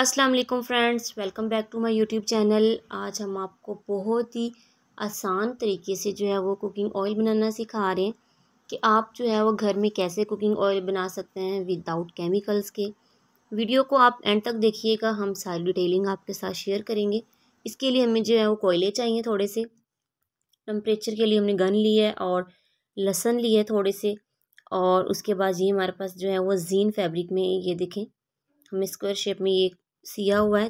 अस्सलाम वालेकुम friends welcome back to my YouTube channel आज हम आपको बहुत ही आसान तरीके से जो है वो कुकिंग ऑयल बनाना सिखा रहे हैं कि आप जो है वो घर में कैसे कुकिंग ऑयल बना सकते हैं विदाउट केमिकल्स के वीडियो को आप एंड तक देखिएगा हम सारी डिटेलिंग आपके साथ शेयर करेंगे इसके लिए हमें जो है वो कोयले चाहिए थोड़े से टम्परेचर के लिए हमने गन लिया है और लहसन ली है थोड़े से और उसके बाद ये हमारे पास जो है वो जीन फैब्रिक में ये देखें हमें स्क्वायर शेप में ये सिया हुआ है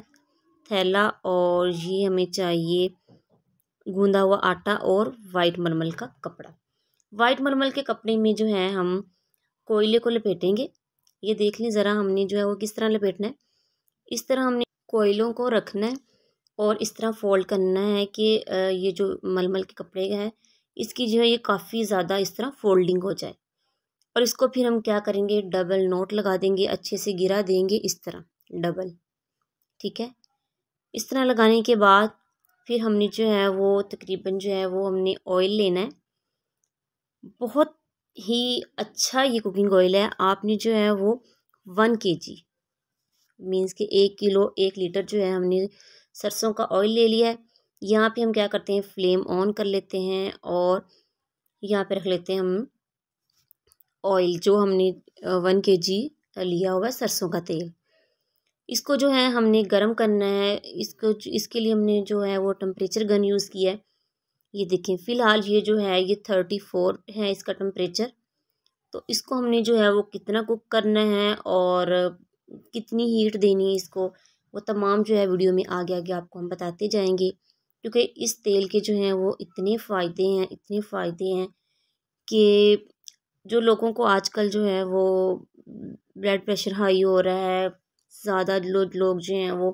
थैला और ये हमें चाहिए गूंदा हुआ आटा और वाइट मरमल का कपड़ा वाइट मरमल के कपड़े में जो है हम कोयले को लपेटेंगे ये देख लें ज़रा हमने जो है वो किस तरह लपेटना है इस तरह हमने कोयलों को रखना है और इस तरह फोल्ड करना है कि ये जो मलमल के कपड़े का है इसकी जो है ये काफ़ी ज़्यादा इस तरह फोल्डिंग हो जाए और इसको फिर हम क्या करेंगे डबल नोट लगा देंगे अच्छे से गिरा देंगे इस तरह डबल ठीक है इस तरह लगाने के बाद फिर हमने जो है वो तकरीबन जो है वो हमने ऑयल लेना है बहुत ही अच्छा ये कुकिंग ऑयल है आपने जो है वो वन के जी मीन्स कि एक किलो एक लीटर जो है हमने सरसों का ऑयल ले लिया है यहाँ पे हम क्या करते हैं फ्लेम ऑन कर लेते हैं और यहाँ पे रख लेते हैं हम ऑयल जो हमने वन के जी लिया हुआ है सरसों का तेल इसको जो है हमने गर्म करना है इसको इसके लिए हमने जो है वो टम्परेचर गन यूज़ किया है ये देखें फ़िलहाल ये जो है ये थर्टी फोर है इसका टम्परेचर तो इसको हमने जो है वो कितना कुक करना है और कितनी हीट देनी है इसको वो तमाम जो है वीडियो में आगे आगे आपको हम बताते जाएंगे क्योंकि इस तेल के जो हैं वो इतने फ़ायदे हैं इतने फ़ायदे हैं कि जो लोगों को आजकल जो है वो ब्लड प्रेशर हाई हो रहा है ज़्यादा लोग लो जो हैं वो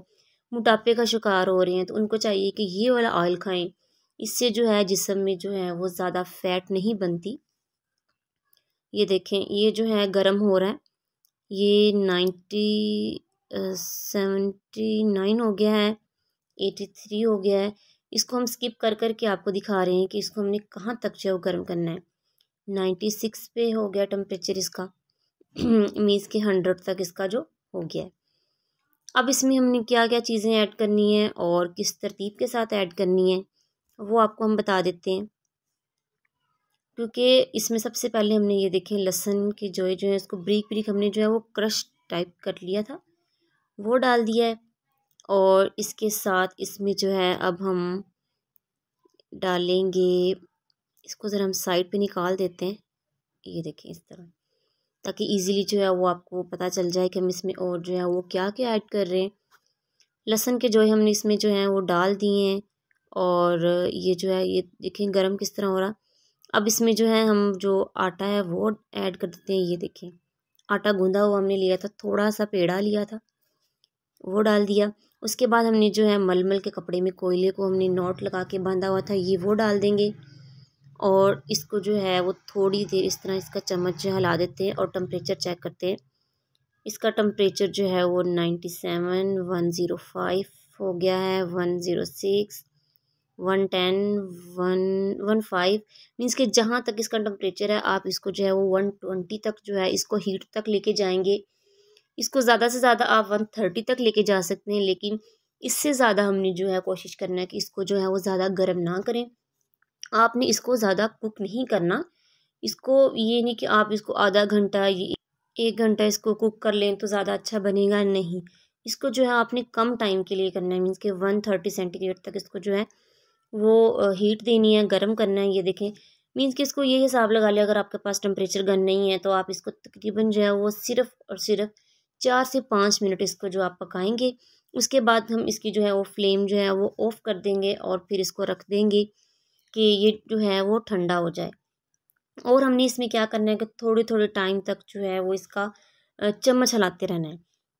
मोटापे का शिकार हो रहे हैं तो उनको चाहिए कि ये वाला ऑयल खाएं इससे जो है जिसम में जो है वो ज़्यादा फैट नहीं बनती ये देखें ये जो है गर्म हो रहा है ये नाइन्टी सेवेंटी नाइन हो गया है एटी थ्री हो गया है इसको हम स्किप कर कर के आपको दिखा रहे हैं कि इसको हमने कहाँ तक जो है वो गर्म करना है नाइन्टी सिक्स पे हो गया टेम्परेचर इसका मीन्स के हंड्रेड तक इसका जो हो गया है अब इसमें हमने क्या क्या चीज़ें ऐड करनी है और किस तरतीब के साथ ऐड करनी है वो आपको हम बता देते हैं क्योंकि इसमें सबसे पहले हमने ये देखे लहसन के जो है जो है इसको ब्रीक ब्रीक हमने जो है वो क्रश टाइप कर लिया था वो डाल दिया है और इसके साथ इसमें जो है अब हम डालेंगे इसको ज़रा हम साइड पे निकाल देते हैं ये देखें इस तरह ताकि इजीली जो है वो आपको पता चल जाए कि हम इसमें और जो है वो क्या क्या ऐड कर रहे हैं लहसन के जो है हमने इसमें जो है वो डाल दिए हैं और ये जो है ये देखें गर्म किस तरह हो रहा अब इसमें जो है हम जो आटा है वो ऐड कर देते हैं ये देखें आटा गूँधा हुआ हमने लिया था थोड़ा सा पेड़ा लिया था वो डाल दिया उसके बाद हमने जो है मलमल के कपड़े में कोयले को हमने नोट लगा के बांधा हुआ था ये वो डाल देंगे और इसको जो है वो थोड़ी देर इस तरह इसका चम्मच जो हिला देते हैं और टम्परेचर चेक करते हैं इसका टम्परेचर जो है वो ninety seven one zero five हो गया है one zero six one ten one one five means के जहाँ तक इसका टम्परेचर है आप इसको जो है वो वन ट्वेंटी तक जो है इसको हीट तक लेके जाएंगे इसको ज़्यादा से ज़्यादा आप वन थर्टी तक लेके जा सकते हैं लेकिन इससे ज़्यादा हमने जो है कोशिश करना है कि इसको जो है वो ज़्यादा गर्म ना करें आपने इसको ज़्यादा कुक नहीं करना इसको ये नहीं कि आप इसको आधा घंटा एक घंटा इसको कुक कर लें तो ज़्यादा अच्छा बनेगा नहीं इसको जो है आपने कम टाइम के लिए करना है मीन्स के वन थर्टी सेंटीग्रेड तक इसको जो है वो हीट देनी है गर्म करना है ये देखें मीन्स कि इसको ये हिसाब लगा लें अगर आपके पास टेम्परेचर गन नहीं है तो आप इसको तकरीबन जो है वो सिर्फ और सिर्फ चार से पाँच मिनट इसको जो आप पकाएंगे उसके बाद हम इसकी जो है वो फ्लेम जो है वो ऑफ़ कर देंगे और फिर इसको रख देंगे कि ये जो है वो ठंडा हो जाए और हमने इसमें क्या करना है कि थोड़े थोड़े टाइम तक जो है वो इसका चम्मच हलाते रहना है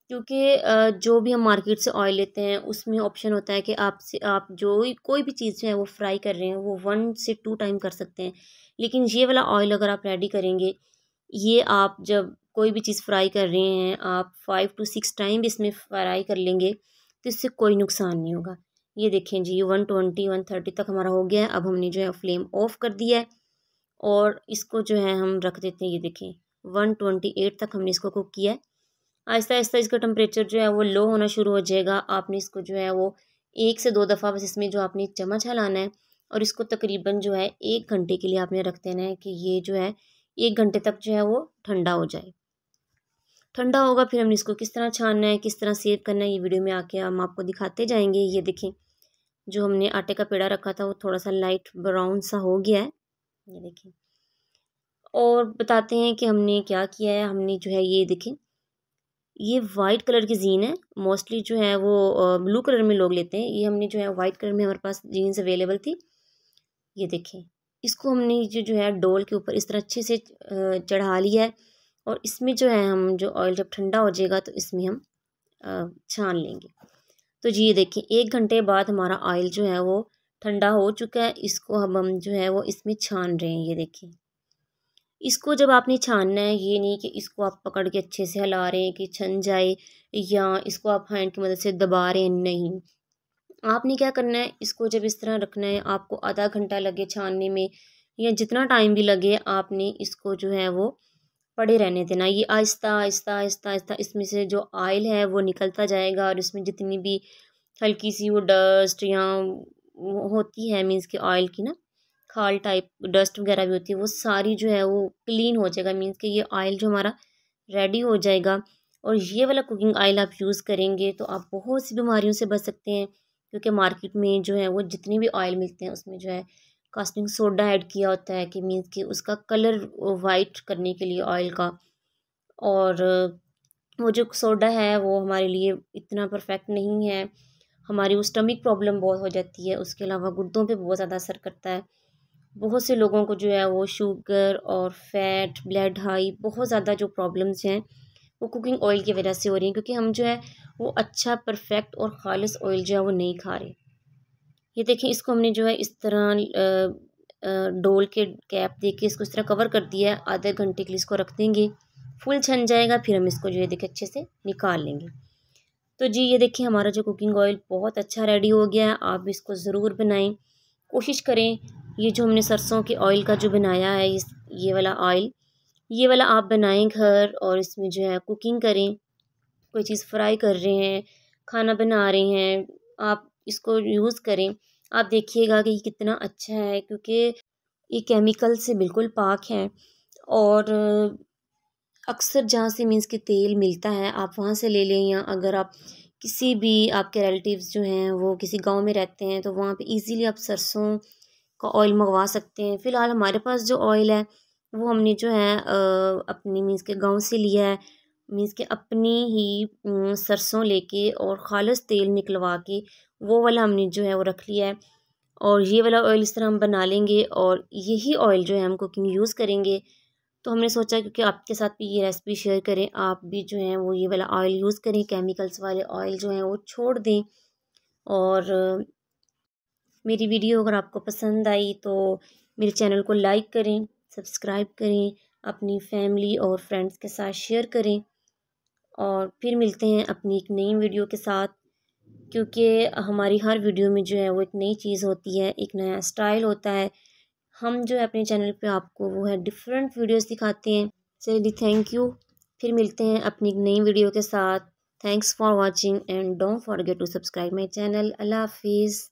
क्योंकि जो भी हम मार्केट से ऑयल लेते हैं उसमें ऑप्शन होता है कि आप से आप जो कोई भी चीज़ है वो फ्राई कर रहे हैं वो वन से टू टाइम कर सकते हैं लेकिन ये वाला ऑयल अगर आप रेडी करेंगे ये आप जब कोई भी चीज़ फ्राई कर रहे हैं आप फाइव टू सिक्स टाइम इसमें फ्राई कर लेंगे तो इससे कोई नुकसान नहीं होगा ये देखें जी वन ट्वेंटी वन थर्टी तक हमारा हो गया है अब हमने जो है फ्लेम ऑफ कर दिया है और इसको जो है हम रख देते हैं ये देखें वन ट्वेंटी एट तक हमने इसको कुक किया है आहिस्ता आहिस्ता इसका टम्परेचर जो है वो लो होना शुरू हो जाएगा आपने इसको जो है वो एक से दो दफ़ा बस इसमें जो आपने चम्मच हलाना है और इसको तकरीबन जो है एक घंटे के लिए आपने रख देना है कि ये जो है एक घंटे तक जो है वो ठंडा हो जाए ठंडा होगा फिर हमने इसको किस तरह छानना है किस तरह सेव करना है ये वीडियो में आके हम आपको दिखाते जाएंगे ये देखें जो हमने आटे का पेड़ा रखा था वो थोड़ा सा लाइट ब्राउन सा हो गया है ये देखिए और बताते हैं कि हमने क्या किया है हमने जो है ये देखें ये वाइट कलर की जीन है मोस्टली जो है वो ब्लू कलर में लोग लेते हैं ये हमने जो है वाइट कलर में हमारे पास जीन्स अवेलेबल थी ये देखें इसको हमने जो जो है डोल के ऊपर इस तरह अच्छे से चढ़ा लिया है और इसमें जो है हम जो ऑयल जब ठंडा हो जाएगा तो इसमें हम छान लेंगे तो जी ये देखिए एक घंटे बाद हमारा ऑयल जो है वो ठंडा हो चुका है इसको हम हम जो है वो इसमें छान रहे हैं ये देखिए इसको जब आपने छानना है ये नहीं कि इसको आप पकड़ के अच्छे से हिला रहे हैं कि छन जाए या इसको आप हैंड की मदद से दबा रहे हैं नहीं आपने क्या करना है इसको जब इस तरह रखना है आपको आधा घंटा लगे छानने में या जितना टाइम भी लगे आपने इसको जो है वो पड़े रहने देना ये आहिस्ता आहिस्ता आहिस्ता आहिस्ता इसमें से जो आयल है वो निकलता जाएगा और इसमें जितनी भी हल्की सी वो डस्ट या होती है मीन्स कि ऑयल की ना खाल टाइप डस्ट वगैरह भी होती है वो सारी जो है वो क्लीन हो जाएगा मीन्स कि ये ऑयल जो हमारा रेडी हो जाएगा और ये वाला कुकिंग ऑयल आप यूज़ करेंगे तो आप बहुत सी बीमारियों से बच सकते हैं क्योंकि मार्केट में जो है वो जितने भी ऑयल मिलते हैं उसमें जो है कास्टिंग सोडा ऐड किया होता है कि मीन्स कि उसका कलर वाइट करने के लिए ऑयल का और वो जो सोडा है वो हमारे लिए इतना परफेक्ट नहीं है हमारी वो स्टमिक प्रॉब्लम बहुत हो जाती है उसके अलावा गुर्दों पे बहुत ज़्यादा असर करता है बहुत से लोगों को जो है वो शुगर और फैट ब्लड हाई बहुत ज़्यादा जो प्रॉब्लम्स हैं वो कुकिंग ऑयल की वजह से हो रही हैं क्योंकि हम जो है वो अच्छा परफेक्ट और खालस ऑयल जो है वो नहीं खा रहे ये देखें इसको हमने जो है इस तरह डोल के कैप दे के इसको इस तरह कवर कर दिया है आधे घंटे के लिए इसको रख देंगे फुल छन जाएगा फिर हम इसको जो है देखें अच्छे से निकाल लेंगे तो जी ये देखिए हमारा जो कुकिंग ऑयल बहुत अच्छा रेडी हो गया है आप इसको ज़रूर बनाएं कोशिश करें ये जो हमने सरसों के ऑयल का जो बनाया है इस ये वाला ऑयल ये वाला आप बनाएं घर और इसमें जो है कुकिंग करें कोई चीज़ फ्राई कर रहे हैं खाना बना रहे हैं आप इसको यूज़ करें आप देखिएगा कि कितना अच्छा है क्योंकि ये केमिकल से बिल्कुल पाक है और अक्सर जहाँ से मीन्स के तेल मिलता है आप वहाँ से ले लें या अगर आप किसी भी आपके रिलेटिव्स जो हैं वो किसी गांव में रहते हैं तो वहाँ पे इजीली आप सरसों का ऑयल मंगवा सकते हैं फ़िलहाल हमारे पास जो ऑयल है वो हमने जो है अपनी मीन्स के गांव से लिया है मीन्स के अपनी ही सरसों लेके और खालस तेल निकलवा के वो वाला हमने जो है वो रख लिया है और ये वाला ऑयल इस तरह हम बना लेंगे और यही ऑयल जो है हम कुकिंग यूज़ करेंगे तो हमने सोचा क्योंकि आपके साथ भी ये रेसिपी शेयर करें आप भी जो है वो ये वाला ऑयल यूज़ करें केमिकल्स वाले ऑयल जो है वो छोड़ दें और मेरी वीडियो अगर आपको पसंद आई तो मेरे चैनल को लाइक करें सब्सक्राइब करें अपनी फैमिली और फ्रेंड्स के साथ शेयर करें और फिर मिलते हैं अपनी एक नई वीडियो के साथ क्योंकि हमारी हर वीडियो में जो है वो एक नई चीज़ होती है एक नया स्टाइल होता है हम जो है अपने चैनल पे आपको वो है डिफरेंट वीडियोस दिखाते हैं चलिए दी थैंक यू फिर मिलते हैं अपनी एक नई वीडियो के साथ thanks for watching and don't forget to subscribe my channel अल्लाह हाफिज़